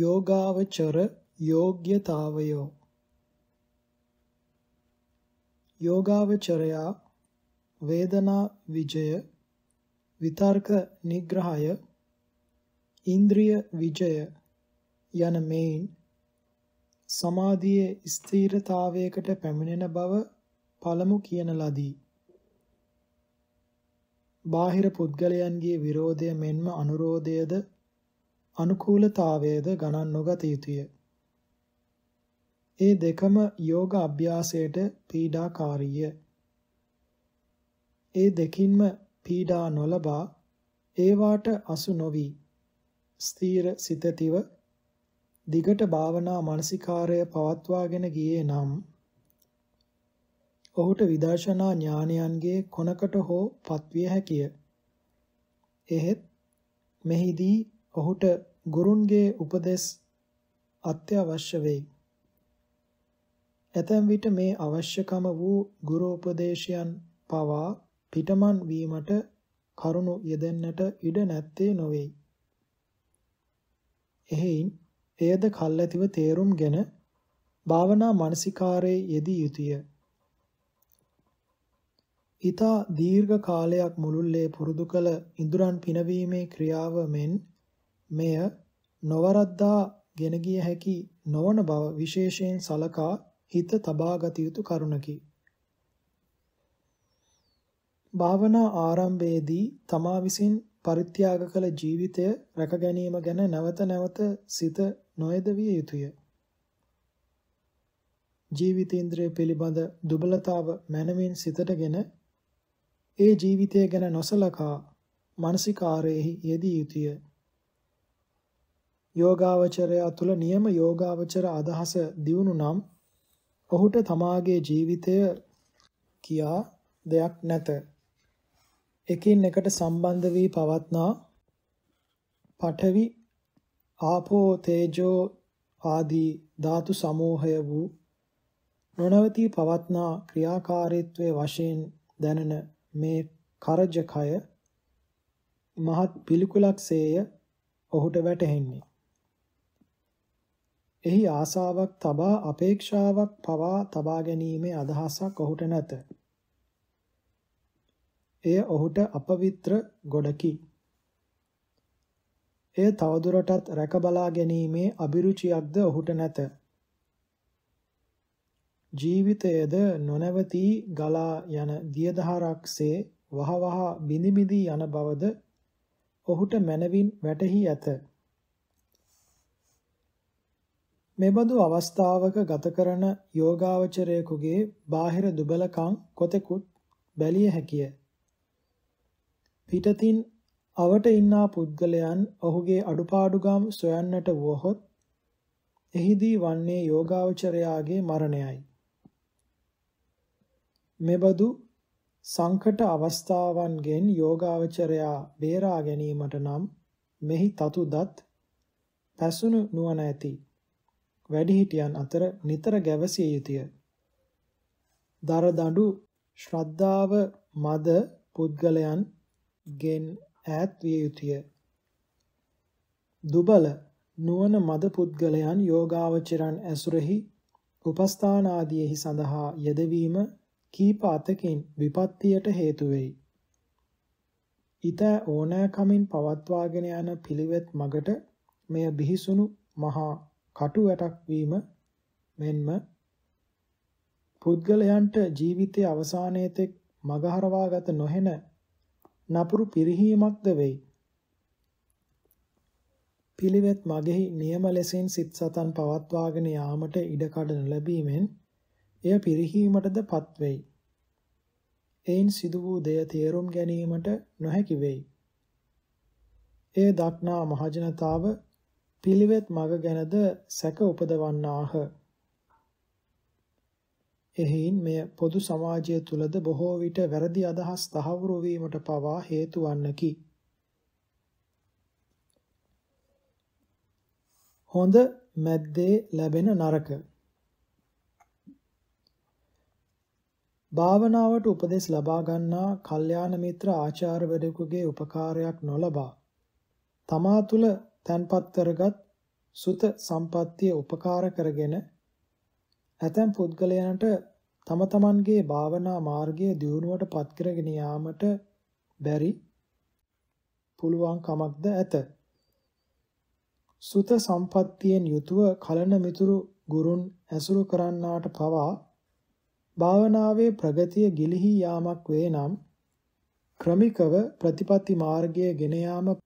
යෝගාවචර යෝග්‍යතාවයෝ යෝගාවචරයා වේදනා විජය විතර්ක නිග්‍රහය ඉන්ද්‍රිය විජය යන මේන් සමාධියේ ස්ථීරතාවයකට පැමිණෙන බව පළමු කියන ලදී. බාහිර පුද්ගලයන්ගේ විරෝධය මෙන්ම අනුරෝධයද අනුකූලතාවයද ගණන් නොගත යුතුය. ඒ දෙකම යෝග අභ්‍යාසයට පීඩාකාරීය. ඒ දෙකින්ම පීඩා නොලබා ඒවාට අසු නොවි ස්ථීර සිතතිව දිගට භාවනා මානසිකාරය පවත්වාගෙන ගියේ නම් ඔහුට විදර්ශනා ඥානයන්ගේ කොනකට හෝ පත්විය හැකිය. එහෙත් මෙහිදී ඔහුට ගුරුන්ගේ උපදෙස් අත්‍යවශ්‍ය වෙයි. ඇතැම් විට මේ අවශ්‍යකම වූ ගුරු උපදේශයන් පවා පිටමන් වීමට කරුණු යෙදෙන්නට ඉඩ නැත්තේ නොවේ. එහෙයින් එයද කල්ැතිව තේරුම්ගෙන භාවනා මානසිකාරයේ යෙදී යුතුය. ඊතා දීර්ඝ කාලයක් මුළුල්ලේ පුරුදු කළ ඉඳුරන් පිනවීමේ ක්‍රියාව මෙන් මෙය නොවරද්දා ගෙන ගිය හැකි නොවන බව විශේෂයෙන් සලකා හිත තබා ගත යුතු කරුණකි. භාවනා ආරම්භයේදී තමා විසින් පරිත්‍යාග කළ ජීවිතය රැක ගැනීම ගැන නැවත නැවත සිත නොයද විය යුතුය. ජීවිතේන්ද්‍රය පිළිබඳ දුබලතාව මනමින් සිතටගෙන ඒ ජීවිතය ගැන නොසලකා මානසිකාරයේ යෙදී යුතුය. යෝගාවචරය තුළ නියම යෝගාවචර අදහස දියුණු නම් ඔහුට තමාගේ ජීවිතය කියා දෙයක් නැත. එකින් එකට සම්බන්ධ වී පවත්නා පඨවි ආපෝ තේජෝ ආදී ධාතු සමූහය වූ නොනවතී පවත්නා ක්‍රියාකාරීත්වයේ වශයෙන් දැනෙන මේ කරජකය මහත් පිළිකුලක්සේය ඔහුට වැටහෙන්නේ එහි ආසාවක් තබා අපේක්ෂාවක් පවා තබා ගැනීමේ අදහසක් ඔහුට නැත. එය ඔහුට අපවිත්‍ර ගොඩකි. එය තවදුරටත් රැකබලා ගැනීමේ අභිරුචියක්ද ඔහුට නැත. ජීවිතයේද නොනවතී ගලා යන දියදහරක්සේ වහවහ බිඳි බිඳි යන බවද ඔහුට මනවින් වැටහි ඇත. මෙබඳු අවස්ථාවක ගත කරන යෝගාවචරයෙකුගේ බාහිර දුබලකම් කොතෙකුත් බැලිය හැකිය. පිටතින් අවට ඉන්නා පුද්ගලයන් ඔහුගේ අඩුපාඩුගම් සොයන්නට වුවහොත් එහිදී වන්නේ යෝගාවචරයාගේ මරණයයි. මෙබඳු සංකට අවස්ථාවන්ගෙන් යෝගාවචරයා බේරා ගැනීමට නම් මෙහි තතු දත් පැසුණු නුවණ ඇති වැඩිහිටියන් අතර නිතර ගැවසිය යුතුය. දරදඬු ශ්‍රද්ධාව මද පුද්ගලයන් ගෙන් ඈත් විය යුතුය. දුබල නුවණ මද පුද්ගලයන් යෝගාවචරන් ඇසුරෙහි උපස්ථාන ආදීෙහි සඳහා යෙදවීම කීප අතකින් විපත්තියට හේතු වෙයි. ඊත ඕනෑකමින් පවත්වාගෙන යන පිළිවෙත් මගට මෙය බිහිසුණු මහා කටු වැටක් වීම මෙන්ම පුද්ගලයන්ට ජීවිතයේ අවසානයේ තෙක් මගහරවාගත නොහෙන නපුරු පිරිහීමක්ද වෙයි. පිළිවෙත් මගෙහි නියම ලෙසින් සිත් සතන් පවත්වාගෙන යාමට ඉඩකඩ නොලැබීමෙන් එය පිරිහීමටද පත්වෙයි. එයින් සිදු වූ දෙය තේරුම් ගැනීමට නොහැකි වෙයි. එය දක්නා මහජනතාව පිළිවෙත් මඟ ගැනද සැක උපදවන්නාහ. එහෙයින් මෙය පොදු සමාජය තුලද බොහෝ විට වැරදි අදහස් තහවුරු වීමට පවා හේතු වන්නකි. හොඳ මැද්දේ ලැබෙන නරක භාවනාවට උපදෙස් ලබා ගන්නා කල්යාණ මිත්‍ර ආචාර්යවරයෙකුගේ උපකාරයක් නොලබා තමා තුළ තැන්පත් කරගත් සුත සම්පත්තිය උපකාර කරගෙන ඇතැම් පුද්ගලයන්ට තම තමන්ගේ භාවනා මාර්ගයේ දියුණුවට පත් කරගෙන යාමට බැරි පුළුවන් කමක්ද ඇත. සුත සම්පත්තියෙන් යුතුව කලන මිතුරු ගුරුන් ඇසුරු කරන්නාට පවා භාවනාවේ ප්‍රගතිය ගිලිහි යාමක් වේ නම් ක්‍රමිකව ප්‍රතිපatti මාර්ගයේ ගෙන යාම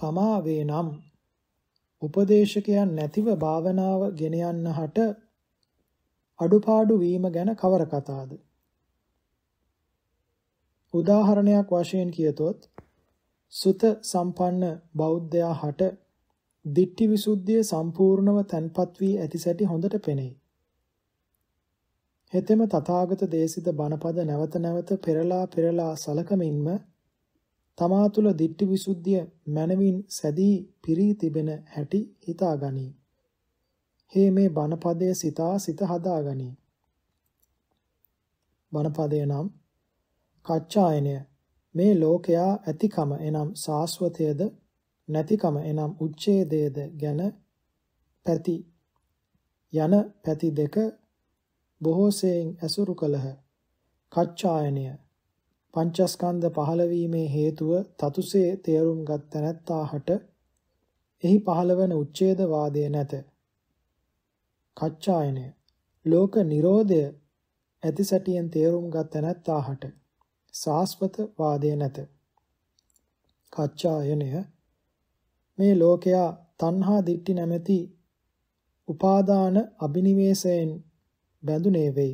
පමා වේනම් උපදේශකයන් නැතිව භාවනාව ගෙන යන්නහට අඩුපාඩු වීම ගැන කවර කතාද උදාහරණයක් වශයෙන් කියතොත් සුත සම්පන්න බෞද්ධයා හට දිට්ඨි විසුද්ධිය සම්පූර්ණව තන්පත් වී ඇති සැටි හොඳට පෙනේ. හෙතෙම තථාගත දේශිත බණපද නැවත නැවත පෙරලා පෙරලා සලකමින්ම තමා තුළ දිට්ඨි විසුද්ධිය මනවින් සැදී පිරී තිබෙන හැටි හිතාගනී. හේ මේ බණපදයේ සිතා සිත හදාගනී. බණපදය නම් කච්චායනය මේ ලෝකයා ඇතිකම එනම් සාස්වතයේද නැතිකම එනම් උච්ඡේදයේද ගැන පැති යන පැති දෙක බොහෝසෙයින් ඇසුරු කළහ. කච්චායනය පංචස්කන්ධ පහළවීමේ හේතුව තතුසේ තේරුම් ගත් තැනැත්තාහට එහි පහළවන උච්ඡේදවාදය නැත. කච්චායනය ලෝක නිරෝධය ඇති සැටියෙන් තේරුම් ගත් තැනැත්තාහට ශාස්වත වාදය නැත. කච්චායනය මේ ලෝකයා තණ්හා දිට්ටි නැමැති උපාදාන අබිනිවේෂයෙන් බැඳුනේ වෙයි.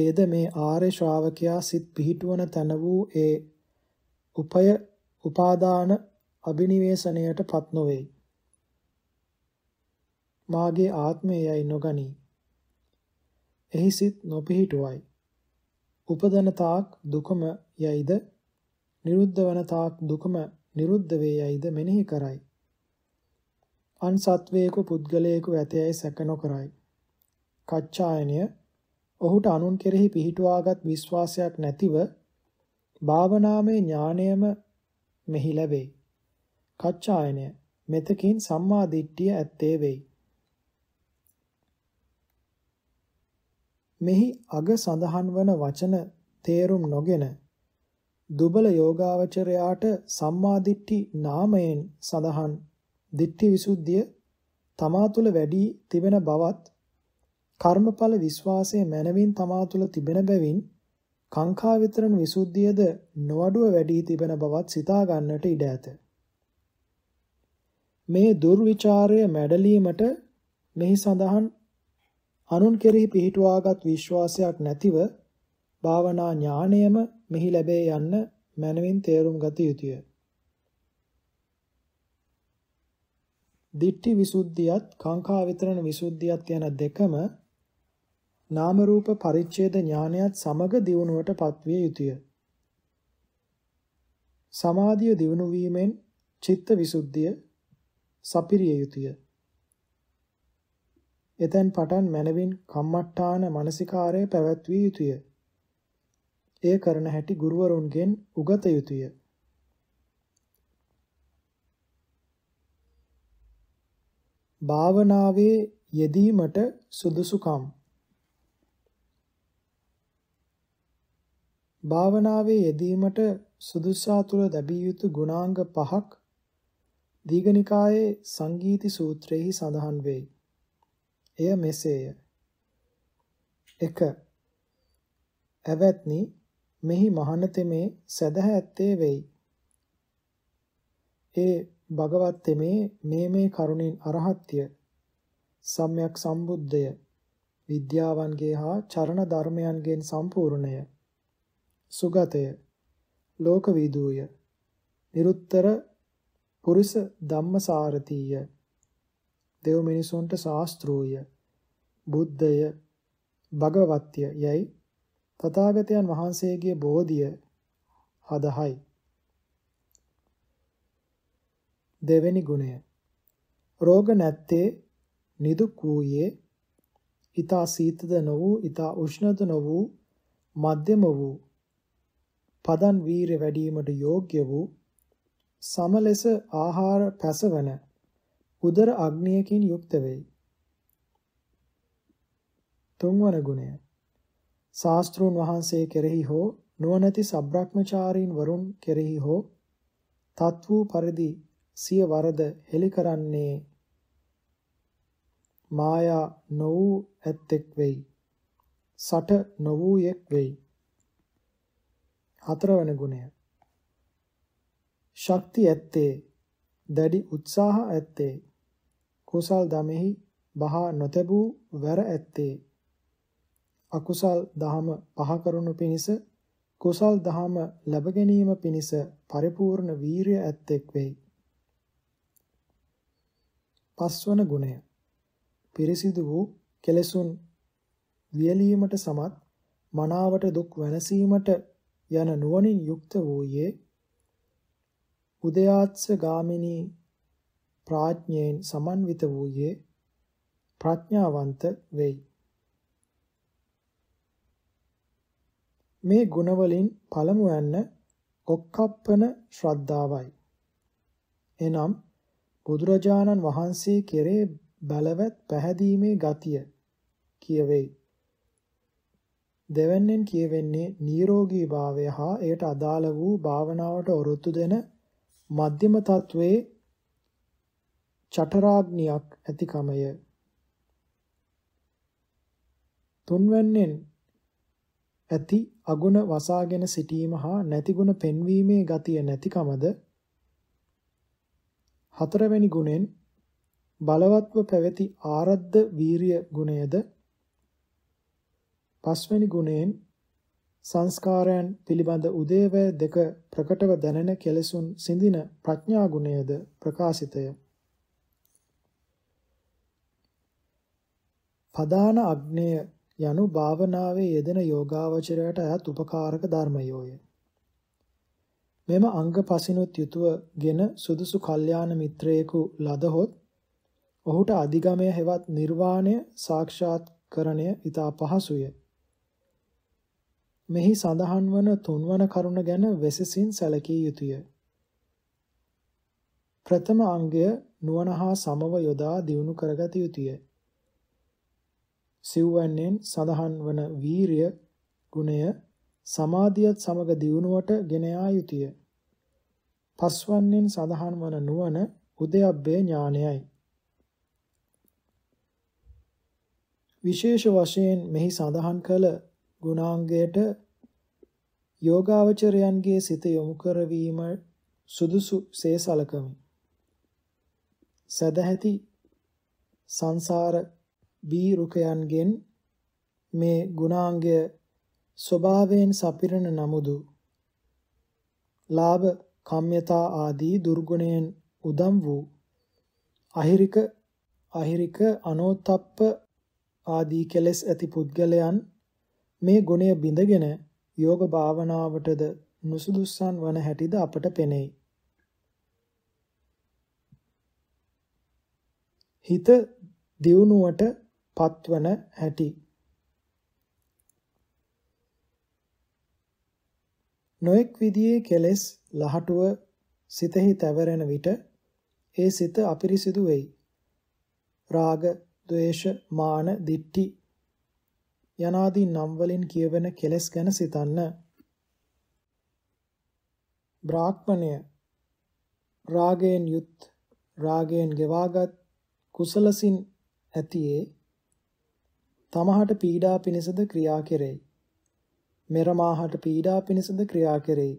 ඒද මේ ආර්ය ශ්‍රාවකයා සිත් පිහිටුවන තන වූ ඒ උපය උපාදාන අබිනිවේෂණයට පත් නොවේ. මාගේ ආත්මයයි නොගනී. එහි සිත් නොපිහිටුවයි. උපදන තාක් දුකම යයිද නිරුද්ධ වන තාක් දුකම නිරුද්ධ වේ යයිද මෙනෙහි කරයි. අන් සත්වයේක පුද්ගලයෙකු ඇතයයි සැක නොකරයි. කච්චායනය ඔහුට අනුන් කෙරෙහි පිහිටුවාගත් විශ්වාසයක් නැතිව භාවනාමය ඥාණයම මෙහි ලැබේ. කච්චායනය මෙතකින් සම්මා දිට්ඨිය ඇත්තේ වෙයි. මෙහි අග සඳහන් වන වචන තේරුම් නොගෙන දුබල යෝගාවචරයාට සම්මාදිට්ඨි නාමයෙන් සඳහන් දිට්ඨි විසුද්ධිය තමා තුළ වැඩි තිබෙන බවත් කර්මඵල විශ්වාසයේ මනවින් තමා තුළ තිබෙන බැවින් කාංකා විතරණ විසුද්ධියද නොඅඩුව වැඩි තිබෙන බවත් සිතා ගන්නට ඉඩ ඇත. මේ දුර්විචාරය මැඩලීමට මෙහි සඳහන් අනුන් කෙරෙහි පිහිටුවාගත් විශ්වාසයක් නැතිව භාවනා ඥාණයම මෙහි ලැබේ යන්න මනවින් තේරුම් ගත යුතුය. දිට්ඨි විසුද්ධියත් කාංකා විතරණ විසුද්ධියත් යන දෙකම නාම රූප පරිච්ඡේද ඥානයත් සමග දියුණුවට පත්විය යුතුය. සමාධිය දියුණු වීමෙන් චිත්ත විසුද්ධිය සපිරිය යුතුය. එතෙන් පටන් මනවින් කම්මට්ටාන මානසිකාරය පැවැත්විය යුතුය. එය කරන හැටි ගුරුවරුන්ගෙන් උගත යුතුය. භාවනාවේ යෙදීමට සුදුසුකම් භාවනාවේ යෙදීමට සුදුසා තුල දැබිය යුතු ගුණාංග පහක් දීඝනිකායේ සංගීති සූත්‍රයේහි සඳහන් වෙයි. එය මෙසේය. 1. ඇවැත්නි මෙහි මහනතෙමේ සදහ ඇත්තේ වෙයි. ඒ භගවත්තෙමේ මේ මේ කරුණින් අරහත්ය සම්්‍යක් සම්බුද්ධය විද්‍යාවන්ගේ හා චරණ ධර්මයන්ගෙන් සම්පූර්ණය සුගතය ලෝක විදූය නිරුත්තර පුරුෂ ධම්මසාරතීය දෙව් මිනිසුන්ට ශාස්ත්‍රෝය බුද්ධය භගවත්ය යයි තථාගතයන් වහන්සේගේ බෝධිය හදහයි දෙවැනි ගුණය රෝග නැත්තේ නිදුක් වූයේ ඊතා සීතද නො වූ ඊතා උෂ්ණද නො වූ මධ්‍යම වූ පදන් වීර වැඩීමට යෝග්‍ය වූ සම ලෙස ආහාර පැසවන උදර අග්නියකින් යුක්ත වෙයි. තුන්වන ගුණය. ශාස්ත්‍රූන් වහන්සේ කෙරෙහි හෝ නුවණැති සබ්‍රක්‍මචාරීන් වරුන් කෙරෙහි හෝ තත් වූ පරිදි සිය වරද හෙළි කරන්නේ මායා නො වූ ඇත්තෙක් වෙයි. සට නො වූයෙක් වෙයි. හතරවන ගුණය ශක්ති ඇත්තේ දැඩි උත්සාහ ඇත්තේ කුසල් දමෙහි බහා නොතබූ වැර ඇත්තේ අකුසල් දහම පහ කරනු පිණිස කුසල් දහම ලැබ ගැනීම පිණිස පරිපූර්ණ වීරිය ඇත්තෙක් වෙයි. පස්වන ගුණය පිරිසිදු වූ කෙලෙසුන් වියලීමට සමත් මනාවට දුක් වෙනසීමට යන නුවණින් යුක්ත වූයේ උදයාත්ස ගාමිනී ප්‍රඥයෙන් සමන්විත වූයේ ප්‍රඥාවන්ත වෙයි මේ ගුණවලින් පළමු යන්න ඔක්කප්පන ශ්‍රද්ධාවයි එනම් බුදුරජාණන් වහන්සේ කෙරේ බලවත් පැහැදීමේ ගතිය කියවෙයි දෙවැන්නෙන් කියවෙන්නේ නිරෝගී භාවය හා එයට අදාළ වූ භාවනාවට ඔරොත්තු දෙන මධ්‍යම තත්වයේ චතරාග්නියක් ඇතිකමය. තුන්වැන්නෙන් ඇති අගුණ වසාගෙන සිටීම හා නැතිගුණ පෙන්වීමේ ගතිය නැතිකමද හතරවැනි ගුණෙන් බලවත්ව පැවති ආරද්ධ වීරිය ගුණයද පස්වෙනි ගුණයෙන් සංස්කාරයන් පිළිබඳ උදේවය දෙක ප්‍රකටව දැනෙන කෙලෙසුන් සිඳින ප්‍රඥා ගුණයද ප්‍රකාශිතය. පදාන අග්නය යනු භාවනාවේ යෙදෙන යෝගාවචරයට අයත් උපකාරක ධර්මයෝය. මෙම අංග පසිනුත් යුතුවගෙන සුදුසු කල්යාණ මිත්‍රයෙකු ලදහොත් ඔහුට අධිගමය හෙවත් නිර්වාණය සාක්ෂාත් කරණය ඉතා පහසුය. මෙහි සඳහන් වන තුන්වන කරුණ ගැන වෙසසින් සැලකිය යුතුය. ප්‍රථම අංගය නුවණ හා සමව යොදා දියුණු කරගත යුතුය. සිව්වන්නෙන් සඳහන් වන වීරිය ගුණය සමාධියත් සමග දියුණුවට ගෙන යා යුතුය. පස්වන්නෙන් සඳහන් වන නුවණ උදයබ්බේ ඥානයයි. විශේෂ වශයෙන් මෙහි සඳහන් කළ ගුණාංගයට යෝගාවචරයන්ගේ සිත යොමු කරවීම සුදුසු සේසලකමි. සදැහැති සංසාර බීරුකයන්ගෙන් මේ ගුණාංගය ස්වභාවයෙන් සපිරෙන නමුදු ලාභ කම්යතා ආදී දුර්ගුණයෙන් උදම් වූ අහිරික අහිරික අනෝතප්ප ආදී කෙලෙස් ඇති පුද්ගලයන් මේ ගුණය බිඳගෙන යෝග භාවනාවටද නුසුදුස්සන් වන හැටිද අපට පෙනෙයි. හිත දියුණුවට පත්වන හැටි නොඑක් විදියේ කෙලෙස් ලහටුව සිතෙහි තැවරෙන විට ඒ සිත අපිරිසිදු වෙයි. රාග, ద్వේෂ, මාන, දිට්ඨි යනාදී නම් වලින් කියවෙන කෙලෙස් ගැන සිතන්න. බ්‍රාහ්මණය රාගයෙන් යුත් රාගයෙන් ගෙවාගත් කුසලසින් ඇතියේ තමහට පීඩා පිණිසද ක්‍රියා කෙරෙයි. මෙරමාහට පීඩා පිණිසද ක්‍රියා කෙරෙයි.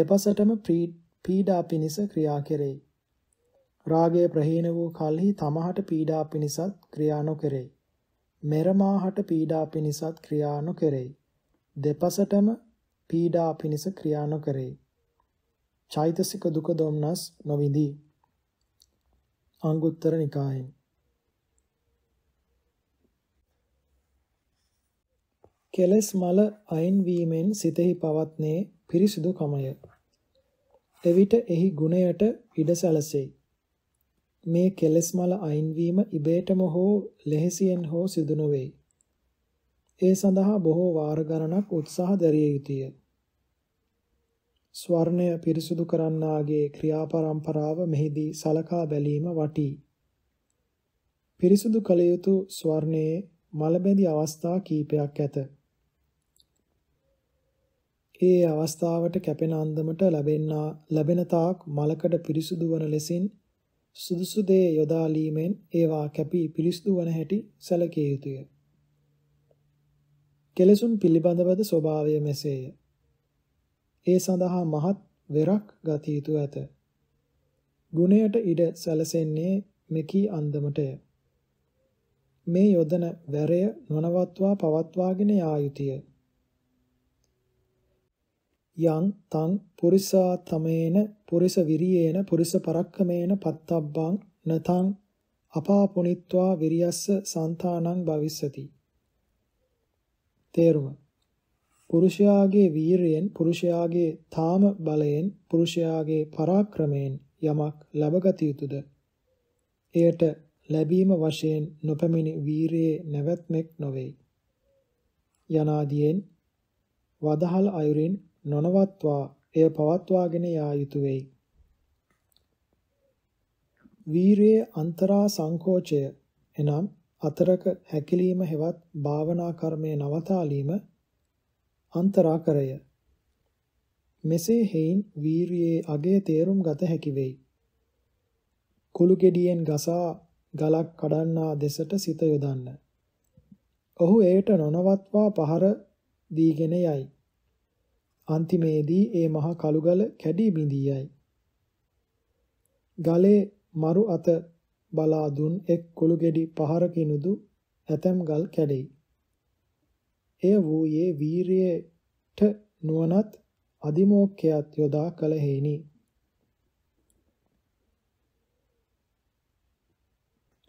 දෙපසටම පීඩා පිණිස ක්‍රියා කෙරෙයි. රාගය ප්‍රහීන වූ කල්හි තමහට පීඩා පිණිසත් ක්‍රියා නොකෙරෙයි. මෙරමාහට පීඩා පිණිසත් ක්‍රියා නොකරෙයි. දෙපසටම පීඩා පිණිස ක්‍රියා නොකරෙයි. චෛතසික දුක දොම්නස් නොවිඳී. අංගුත්තර නිකායෙන් කෙලස් මල අයින් වීමෙන් සිතෙහි පවත්නේ පිරිසිදු කමය. එවිට එහි ගුණයට ඉඩ සැලසෙයි. මේ කෙලෙස් මල අයින්වීම ඉබේටම හෝ ලෙහෙසියෙන් හෝ සිදු නොවේ. ඒ සඳහා බොහෝ වාර ගණනක් උත්සාහ දැරිය යුතුය. ස්වර්ණය පිරිසුදු කරන්නාගේ ක්‍රියා පරම්පරාව මෙහිදී සලකා බැලීම වටී. පිරිසුදු කළ යුතු ස්වර්ණයේ මලබැඳි අවස්ථා කීපයක් ඇත. ඒ අවස්ථාවට කැපෙන අන්දමට ලැබෙනා ලැබෙන තාක් මලකඩ පිරිසුදු වන ලෙසින් සුදුසු දේ යොදාලීමෙන් ඒවා කැපී පිරිසිදු වන හැටි සැලකිය යුතුය. කෙලසුන් පිළිබඳවද ස්වභාවය මෙසේය. ඒ සඳහා මහත් වෙරක් ගත යුතු ඇත. ගුණයට ඉඩ සැලසෙන්නේ මෙකී අන්දමටය. මේ යොදන වැරය නොනවත්වා පවත්වාගෙන යා යුතුය. යං තං පුරිසාතමේන පුරිස විරියේන පුරිස පරක්කමේන පත්තබ්බං නතං අපාපුනිත්වා විරියස්ස సంతානං භවිස්සති තේරුම පුරුෂයාගේ වීරයෙන් පුරුෂයාගේ තාම බලයෙන් පුරුෂයාගේ පරාක්‍රමයෙන් යමක් ලැබගත යුතුද එයට ලැබීම වශයෙන් නොපැමිණි වීරයේ නැවැත්මෙක් නොවේ යනාදීන් වදහල් අයුරින් නොනවත්වා එය පවත්වාගෙන යා යුතුය වෙයි. වීරයේ අන්තරා සංකෝචය එනම් අතරක හැකිලීම හෙවත් භාවනා කර්මයේ නවතාලීම අන්තරා කරය. මෙසේ හේයින් වීරයේ අගය තේරුම් ගත හැකි වෙයි. කුළු ගෙඩියෙන් ගසා ගලක් කඩන්නා දෙසට සිත යොදන්න. ඔහු එයට නොනවත්වා පහර දීගෙන යයි. අන්තිමේදී ඒ මහ කළුගල කැඩී බිඳී යයි. ගලේ මරු අත බලා දුන් එක් කුළු ගෙඩි පහරකිනුදු ඇතම් ගල් කැඩෙයි. එය වූයේ වීරියට නුවණත් අදිමෝක්ඛයත් යොදා කළ හේනි.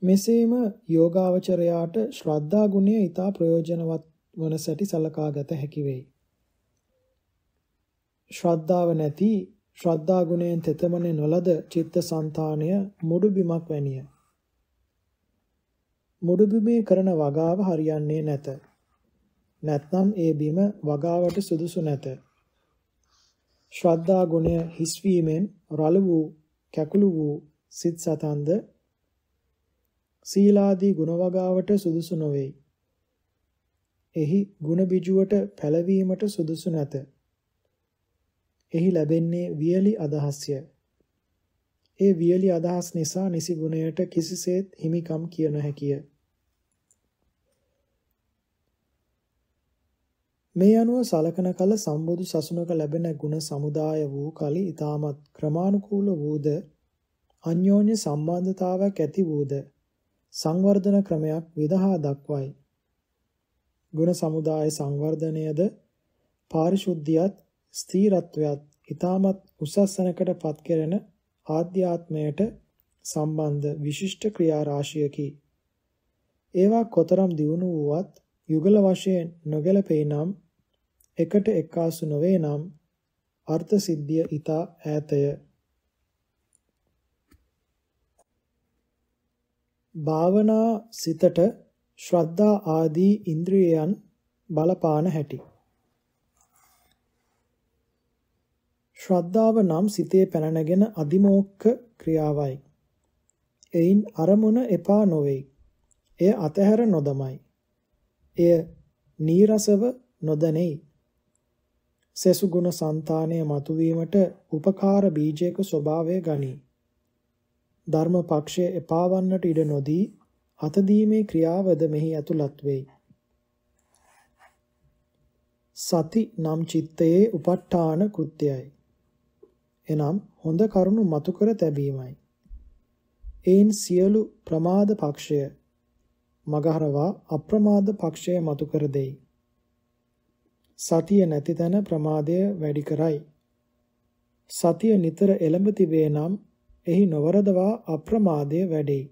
මෙසේම යෝගාවචරයාට ශ්‍රද්ධා ගුණය ඊට ප්‍රයෝජනවත් වන සැටි සලකාගත හැකි වෙයි. ශ්‍රද්ධාව නැති ශ්‍රද්ධා ගුණයෙන් තෙතමනේ නොලද චිත්තසංතානය මුඩු බිමක් වැනිය. මුඩු බිමේ කරන වගාව හරියන්නේ නැත. නැත්නම් ඒ බිම වගාවට සුදුසු නැත. ශ්‍රද්ධා ගුණය හිස්වීමෙන් රළු වූ කැකුළු වූ සිත් සතන්ද සීලාදී ගුණ වගාවට සුදුසු නොවේ. එහි ගුණ බිජුවට පැලවීමට සුදුසු නැත. එහි ලැබෙන්නේ වියලි අදහස්ය. ඒ වියලි අදහස් නිසා නිසි ගුණයට කිසිසේත් හිමිකම් කිය නොහැකිය. මේ අනුව සලකන කල සම්බුදු සසුනක ලැබෙන ගුණ සමුදාය වූ කලි ඊටමත් ක්‍රමානුකූල වූද අන්‍යෝන්‍ය සම්බන්ධතාවක් ඇති වූද සංවර්ධන ක්‍රමයක් විදහා දක්වයි. ගුණ සමුදාය සංවර්ධනයද පාරිශුද්ධියත් ස්ථීරත්වයත් ඊටමත් උසස් තැනකට පත් කෙරෙන ආධ්‍යාත්මයට සම්බන්ධ විශිෂ්ට ක්‍රියා රාශියකි. ඒවා කොතරම් දියුණු වුවත් යුගල වශයෙන් නොගැලපේ නම් එකට එකාසු නොවේ නම් අර්ථ සිද්ධිය ඊතා ඈතය. භාවනා සිතට ශ්‍රද්ධා ආදී ඉන්ද්‍රියයන් බලපාන හැටි ශ්‍රද්ධාව නම් සිතේ පැනනගෙන අදිමෝක්ක ක්‍රියාවයි. එයින් අරමුණ එපා නොවේ. එය අතහැර නොදමයි. එය නීරසව නොදනෙයි. සෙසුගුණ సంతානය මතුවීමට උපකාර බීජයක ස්වභාවය ගනී. ධර්ම පක්ෂය එපාවන්නට ඉඩ නොදී අතදීමේ ක්‍රියාවද මෙහි ඇතුළත් වෙයි. සති නම් චිත්තයේ උපට්ඨාන කෘත්‍යයයි. එනම් හොඳ කරුණු මතු කර තැබීමයි. එයින් සියලු ප්‍රමාද පක්ෂය මගහරවා අප්‍රමාද පක්ෂය මතු කර දෙයි. සතිය නැති තැන ප්‍රමාදය වැඩි කරයි. සතිය නිතර එළඹ තිබේ නම් එහි නොවරදවා අප්‍රමාදය වැඩෙයි.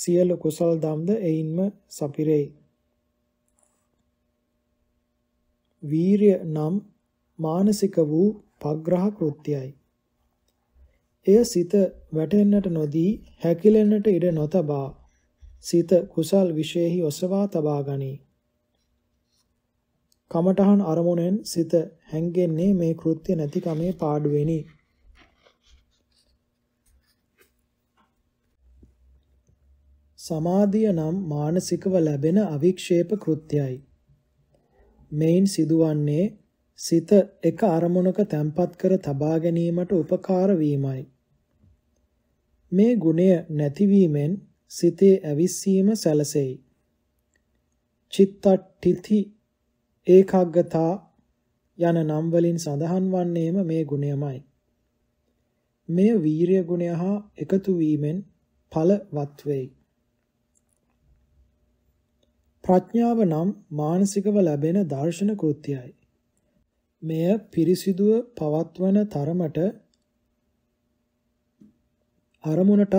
සියලු කුසල් දම්ද එයින්ම සපිරෙයි. වීරය නම් මානසික වූ පග්‍රහ කෘත්‍යයයි. එය සිත වැටෙන්නට නොදී හැකිලෙන්නට ඉඩ නොතබා සිත කුසල් විශේෂෙහි ඔසවා තබා ගනී. කමඨහන් අරමුණෙන් සිත හැංගෙන්නේ මේ කෘත්‍ය නැතිකමේ පාඩුවෙනි. සමාධිය නම් මානසිකව ලැබෙන අවික්ෂේප කෘත්‍යයයි. මෙයින් සිදුවන්නේ සිත එක අරමුණක තැම්පත් කර තබා ගැනීමට උපකාර වීමයි. මේ ගුණය නැතිවීමෙන් සිතේ ඇවිස්සීම සැලසෙයි. චිත්තට්ඨිති ඒකාග්‍රතා යන නම් වලින් සඳහන් වන්නේම මේ ගුණයමයි. මෙය වීරිය ගුණය හා එකතු වීමෙන් ඵලවත් වෙයි. ප්‍රඥාව නම් මානසිකව ලැබෙන දර්ශන කෘත්‍යයයි. මෙය පිරිසිදුව පවත්වන තරමට අරමුණටත්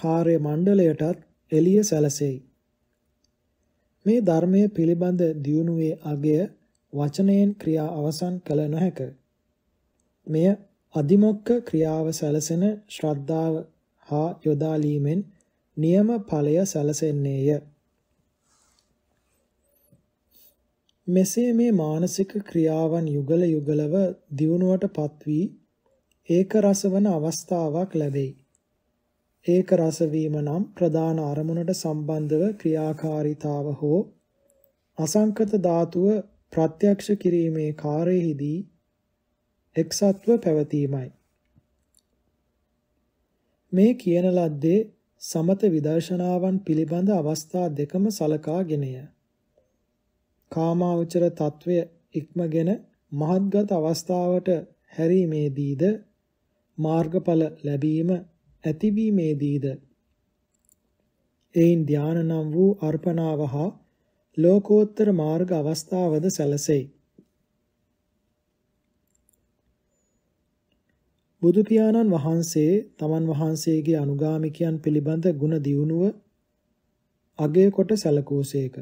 කාර්ය මණ්ඩලයටත් එළිය සැලසෙයි. මේ ධර්මය පිළිබඳ දියුණුවේ අගය වචනයෙන් ක්‍රියා අවසන් කළ නොහැක. මෙය අධිමොක්ක ක්‍රියාව සැලසෙන ශ්‍රද්ධාව හා යොදාලීමෙන් නියම ඵලය සැලසෙන්නේය. මෙසේ මේ මානසික ක්‍රියාවන් යුගල යුගලව දියුණුවටපත් වී ඒක රසවන අවස්ථාවක් ලැබෙයි. ඒක රස වීම නම් ප්‍රධාන අරමුණට සම්බන්ධව ක්‍රියාකාරීතාව හෝ අසංකත ධාතුව ප්‍රත්‍යක්ෂ කිරීමේ කාර්යෙහිදී එක්සත්ව පැවතීමයි. මේ කියන ලද්දේ සමත විදර්ශනාවන් පිළිබඳ අවස්ථා දෙකම සලකාගෙනය. කාමාවචර తත්වය ඉක්මගෙන මහත්ගත් අවස්ථාවට හැරීමේදීද මාර්ගඵල ලැබීම ඇතිවීමේදීද එයින් ධාන නම් වූ අර්පණාව හා ලෝකෝත්තර මාර්ග අවස්ථාවද සැලසෙයි. බුදු පියාණන් වහන්සේ තමන් වහන්සේගේ අනුගාමිකයන් පිළිබඳ ගුණ දියුණුව අගය කොට සැලකූසේක.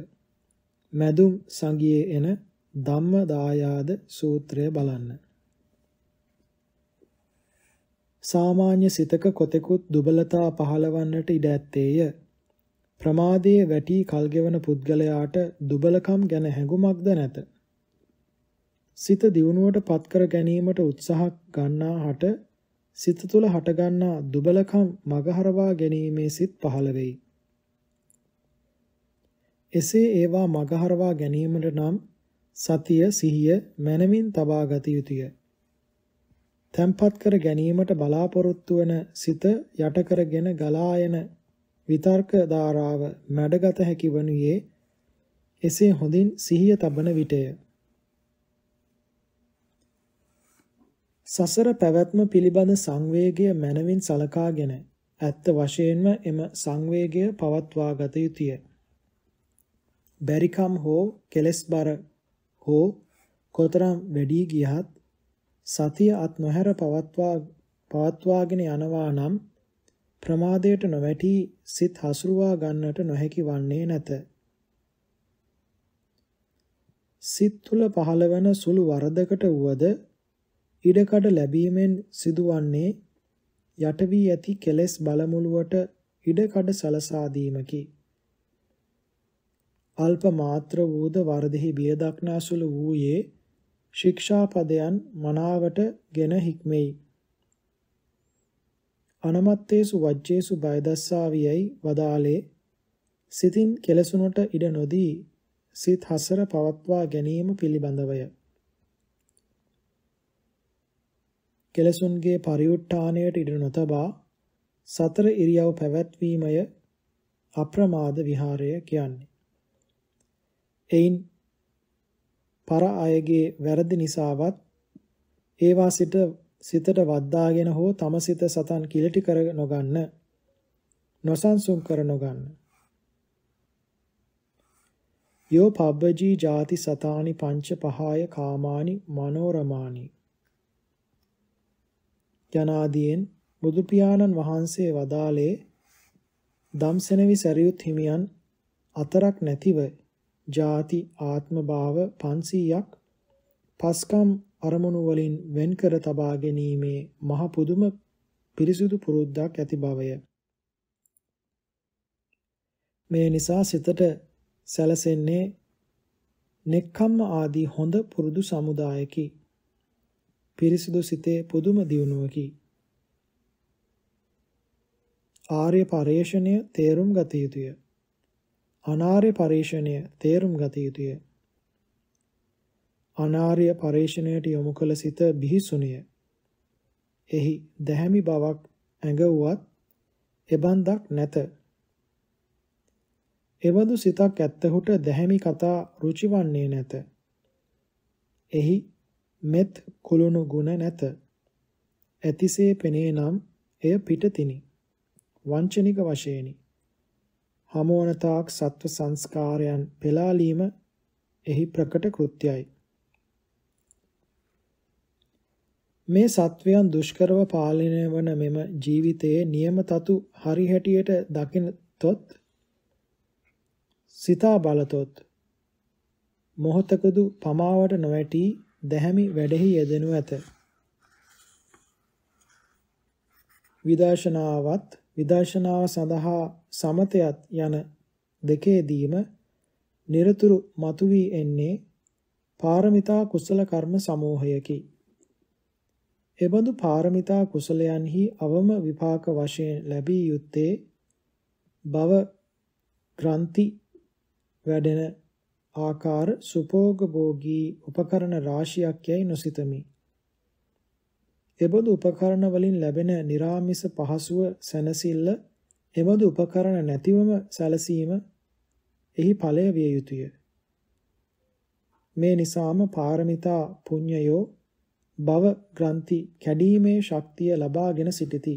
මැදුම් සංගියේ එන ධම්ම දායාද සූත්‍රය බලන්න. සාමාන්‍ය සිතක කොතෙකුත් දුබලතා පහළවන්නට ඉඩ ඇත්තේය. ප්‍රමාදයේ වැටි කල්ගෙවන පුද්ගලයාට දුබලකම් ගැන හැඟුමක්ද නැත. සිත දියුණුවට පත්කර ගැනීමට උත්සාහ ගන්නා හට සිත තුළ හටගන්නා දුබලකම් මගහරවා ගැනීමේ සිත් පහළ වෙයි. එසේ ඒවා මගහරවා ගැනීමට නම් සතිය සිහිය මනමින් තබා ගත යුතුය. තැම්පත් කර ගැනීමට බලාපොරොත්තු වන සිත යට කරගෙන ගලායන විතර්ක ධාරාව මැඩගත හැකි වනුයේ එසේ හොඳින් සිහිය තබන විටය. සසර පැවැත්ම පිළිබඳ සංවේගය මනවින් සලකාගෙන ඇත්ත වශයෙන්ම එම සංවේගය පවත්වා ගත යුතුය. බැරිකම් හෝ කෙලස් බර හෝ කොතරම් වැඩි ගියත් සතිය අත් නොහැර පවත්වා පවත්වාගෙන යනවා නම් ප්‍රමාදයට නොවැටි සිත හසුරුවා ගන්නට නොහැකි වන්නේ නැත. සිත තුළ පහළවන සුළු වරදකට වුවද ඉඩකඩ ලැබීමෙන් සිදුවන්නේ යට වී ඇති කෙලෙස් බලමුලුවට ඉඩකඩ සලසා දීමකි. අල්ප මාත්‍ර වූද වරදෙහි බිය දක්නාසුළු වූයේ ශික්ෂාපදයන් මනාවට ගෙන හික්මෙයි. අනමත්තේසු වජ්ජේසු බයදස්සාවියයි වදාලේ සිතින් කෙලසුනට ඉඩ නොදී සිත හසර පවත්වා ගැනීම පිළිබඳවය. කෙලසුන්ගේ පරිඋට්ඨාණයට ඉඩ නොතබා සතර ඉරියව් පැවැත්වීමය අප්‍රමාද විහාරය කියන්නේ. එයින් පර අයගේ වැරදි නිසාවත් ඒවා සිට සිතට වද්දාගෙන හෝ තම සිත සතන් කිලිටි කර නොගන්න නොසන්සුන් කර නොගන්න යෝ පබ්බජී ಜಾති සතානි පංච පහාය කාමානි මනෝරමානි ජනාදීන් බුදු පියාණන් වහන්සේ වදාලේ දම්සෙනවි සරියුත් හිමියන් අතරක් නැතිව ಜಾති ආත්ම භාව 500ක් පස්කම් අරමුණු වලින් වෙන් කර තබා ගැනීමේ මහ පුදුම පිරිසුදු පුරුද්දක් ඇති බවය. මේ නිසා සිතට සැලසෙන්නේ නෙක්ඛම්ම ආදී හොඳ පුරුදු සමුදායකි. පිරිසුදු සිතේ පුදුම දියුණුවකි. ආර්ය පරේෂණය තේරුම් ගත යුතුය. අනාර්ය පරීක්ෂණය තේරුම් ගත යුතුය. අනාර්ය පරීක්ෂණයට යොමු කළ සිත බිහිසුණය. එහි දැහැමි බවක් ඇඟවුවත් එබන්දක් නැත. එවදු සිතක් ඇත්තහුට දැහැමි කතා රුචිවන්නේ නැත. එහි මෙත් කුළුණු ගුණ නැත. ඇතිසේ පෙනේ නම් එය පිටතිනි. වංචනික වශයෙනි. හමවනතාක් සත්ව සංස්කාරයන් පෙලාලීම එහි ප්‍රකට කෘත්‍යයි. මේ සත්වයන් දුෂ්කරව පාලනය වන මෙම ජීවිතයේ නියම තතු හරිහැටියට දකිනතොත් සිතා බලතොත් මොහතකදු පමාවට නොවැටී දැහැමි වැඩෙහි යෙදෙනු ඇත. විදර්ශනාවත් විදර්ශනාව සඳහා සමතයත් යන දෙකේදීම নিরතුරු මතුවී එන්නේ පාරමිතා කුසල කර්ම සමූහයකි. එබඳු පාරමිතා කුසලයන්හි අවම විපාක වශයෙන් ලැබිය යුත්තේ භව ග්‍රන්ති වැඩෙන ආකාර සුපෝග භෝගී උපකරණ රාශියක් යයි නොසිතමි. එබඳු උපකරණ වලින් ලැබෙන निराமிස පහසුව සැනසෙල්ල එබඳු උපකරණ නැතිවම සැලසීම එහි ඵලය විය යුතුය. මේ නිසාම පාරමිතා පුඤ්ඤයෝ භව ග්‍රන්ථි කැඩීමේ ශක්තිය ලබාගෙන සිටිති.